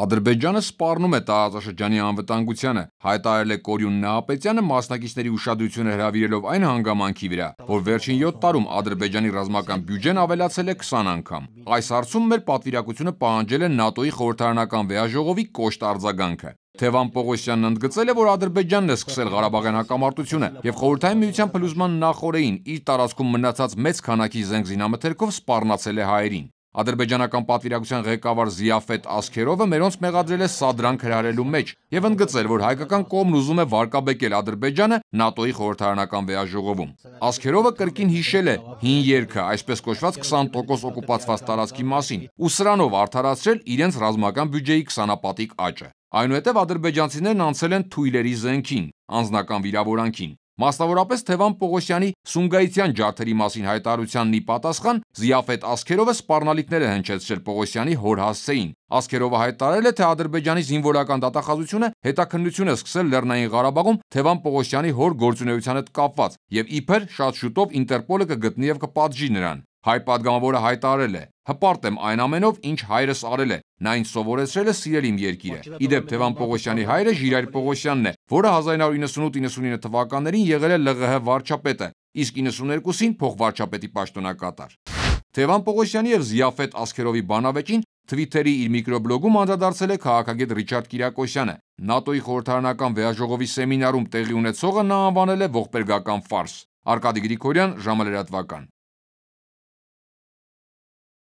Ադրբեջանը սպառնում է տարածաշրջանի անվտանգությանը, հայտարարել է Կորյուն Նահապետյանը մասնակիցների ուշադրությունը հրավիրելով այն հանգամանքի վրա, որ վերջին 7 տարում Ադրբեջանի ռազմական բյուջեն ավելացել է 20 անգամ։ Այս հարցում մեր պատվիրակությունը պահանջել է ՆԱՏՕ-ի խորհրդարանական վեաժողովի կոշտ արձագանքը։ Թևան Պողոսյանն ընդգծել է, որ Ադրբեջանն է սկսել Ղարաբաղյան հակամարտությունը եւ Խորհրդային Միության փլուզման նախօրեին իր տարածքում մնացած մեծ քանակի զենք զինամթերքով սպառնացել է հայերին։ Ադրբեջանական պատվիրակության ղեկավար Զիաֆետ Ասքերովը մերոնց մեղադրել է Սադրան քրարելու մեջ և ընդգծել, որ հայկական կողմն ուզում է վարկաբեկել Ադրբեջանը ՆԱՏՕ-ի խորհրդարանական վերաժողովում: Ասքերովը կրկին հիշել է «հին երգը» այսպես կոչված 20% օկուպացված տարածքի մասին ու սրանով արդարացրել իրենց ռազմական բյուջեի քսանապատիկ աճը: Այնուհետև ադրբեջանցիներն անցել են թույլերի զենքին, անձնական վիրավորանքին: Մասնավորապես Թևան Պողոսյանի Սումգայիթյան ջարդերի մասին հայտարարությանն ի պատասխան Զիաֆետ Ասքերովը սպառնալիքներ է հնչեցրել Պողոսյանի հոր հասցեին։ Ասքերովը հայտարարել է, թե Ադրբեջանի զինվորական դատախազությունը հետաքննություն է սկսել Լեռնային Ղարաբաղում Թևան Պողոսյանի հոր գործունեության հետ կապված, եւ իբր շատ շուտով Ինտերպոլը կգտնի եւ կպատժի նրան։ Հայ պատգամավորը հայտարարել է. «Հպարտ եմ այն ամենով, ինչ հայրս արել է, նա ինձ սովորեցրել է սիրել իմ երկիրը»։ Ի դեպ, Թևան Պողոսյանի հայրը Ժիրայր Պողոսյանն է, որը 1998-99 թվականներին եղել է ԼՂՀ վարչապետը, իսկ 92-ին փոխվարչապետի պաշտոնակատար։ Թևան Պողոսյանի և Զիաֆետ Ասքերովի բանավեճին Twitter-ի իր միկրոբլոգում անդրադարձել է քաղաքագետ Ռիչարդ Կիրակոսյանը։ ՆԱՏՕ-ի խորհրդարանական վերաժողովի սեմինարում տեղի ունեցողը նա անվանել է ողբերգական ֆարս։ Արկադի Գրիգորյան, ժամը լրատվական։